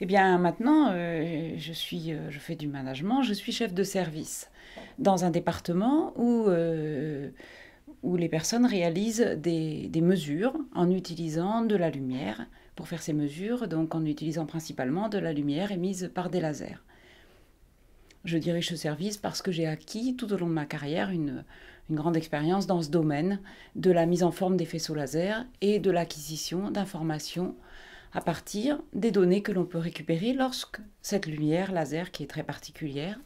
Eh bien maintenant, euh, euh, je, fais du management, je suis chef de service dans un département où, euh, où les personnes réalisent des, mesures en utilisant de la lumière pour faire ces mesures, donc en utilisant principalement de la lumière émise par des lasers. Je dirige ce service parce que j'ai acquis tout au long de ma carrière une, grande expérience dans ce domaine de la mise en forme des faisceaux laser et de l'acquisition d'informations à partir des données que l'on peut récupérer lorsque cette lumière laser, qui est très particulière,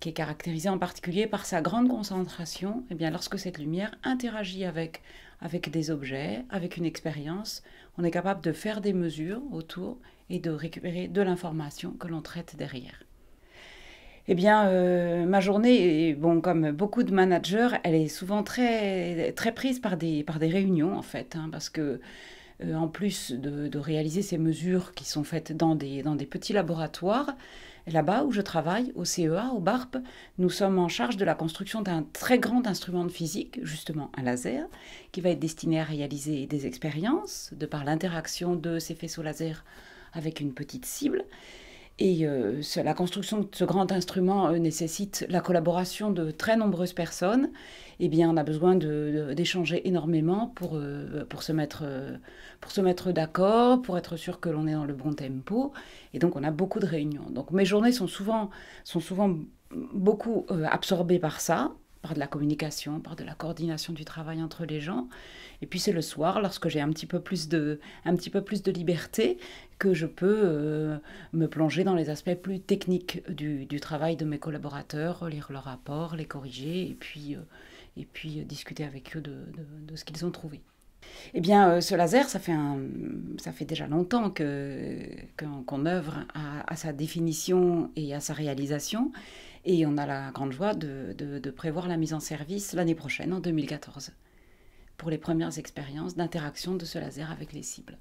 qui est caractérisée en particulier par sa grande concentration, et eh bien lorsque cette lumière interagit avec, avec des objets, avec une expérience, on est capable de faire des mesures autour et de récupérer de l'information que l'on traite derrière. Eh bien, euh, ma journée, bon, comme beaucoup de managers, elle est souvent très, très prise par des, par des réunions, en fait, hein, parce que euh, en plus de, réaliser ces mesures qui sont faites dans des, dans des petits laboratoires, là-bas où je travaille, au CEA, au BARP, nous sommes en charge de la construction d'un très grand instrument de physique, justement un laser, qui va être destiné à réaliser des expériences de par l'interaction de ces faisceaux laser avec une petite cible. Et euh, la construction de ce grand instrument euh, nécessite la collaboration de très nombreuses personnes. Eh bien, on a besoin d'échanger énormément euh, pour, se mettre, d'accord, pour être sûr que l'on est dans le bon tempo. Et donc, on a beaucoup de réunions. Donc, mes journées sont souvent beaucoup absorbées par ça par de la communication, par de la coordination du travail entre les gens. Et puis c'est le soir, lorsque j'ai un petit peu plus de, un petit peu plus de liberté, que je peux euh, me plonger dans les aspects plus techniques du, travail de mes collaborateurs, lire leurs rapports, les corriger, et puis, euh, et puis euh, discuter avec eux de ce qu'ils ont trouvé. Eh bien, euh, ce laser, ça fait, déjà longtemps que, qu'on, œuvre à, sa définition et à sa réalisation. Et on a la grande joie de prévoir la mise en service l'année prochaine, en 2014, pour les premières expériences d'interaction de ce laser avec les cibles.